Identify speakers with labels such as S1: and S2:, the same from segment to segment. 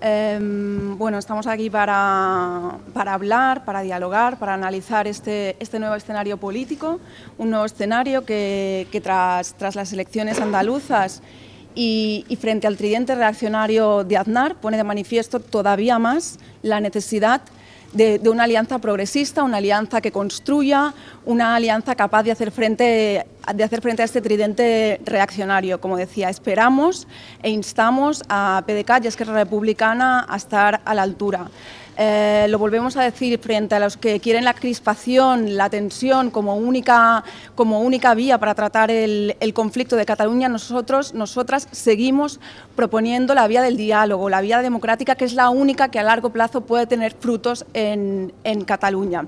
S1: Em, bueno, estamos aquí para, hablar, para dialogar, para analizar este, este nuevo escenario político, un nuevo escenario que, tras, las elecciones andaluzas y, frente al tridente reaccionario de Aznar pone de manifiesto todavía más la necesidad de, una alianza progresista, una alianza que construya, una alianza capaz de hacer frente de hacer frente a este tridente reaccionario. Como decía, esperamos e instamos a PDK y Esquerra Republicana a estar a la altura. Eh, lo volvemos a decir frente a los que quieren la crispación, la tensión como única, como única vía para tratar el, conflicto de Cataluña, nosotros, nosotras seguimos proponiendo la vía del diálogo, la vía democrática, que es la única que a largo plazo puede tener frutos en Cataluña.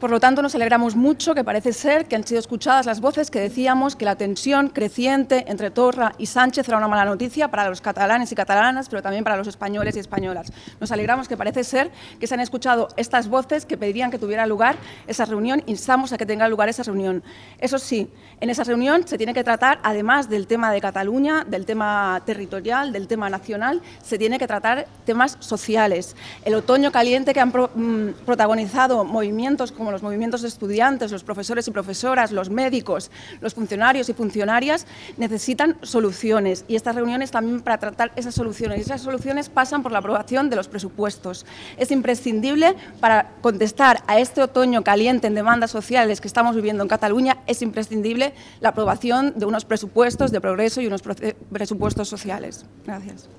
S1: Por lo tanto, nos alegramos mucho que parece ser que han sido escuchadas las voces que decíamos que la tensión creciente entre Torra y Sánchez era una mala noticia para los catalanes y catalanas, pero también para los españoles y españolas. Nos alegramos que parece ser que se han escuchado estas voces que pedirían que tuviera lugar esa reunión. Instamos a que tenga lugar esa reunión. Eso sí, en esa reunión se tiene que tratar, además del tema de Cataluña, del tema territorial, del tema nacional, se tiene que tratar temas sociales. El otoño caliente que han mm, protagonizado movimientos como los movimientos de estudiantes, los profesores y profesoras, los médicos, los funcionarios y funcionarias, necesitan soluciones y estas reuniones también para tratar esas soluciones. Y esas soluciones pasan por la aprobación de los presupuestos. Es imprescindible para contestar a este otoño caliente en demandas sociales que estamos viviendo en Cataluña, es imprescindible la aprobación de unos presupuestos de progreso y unos presupuestos sociales. Gracias.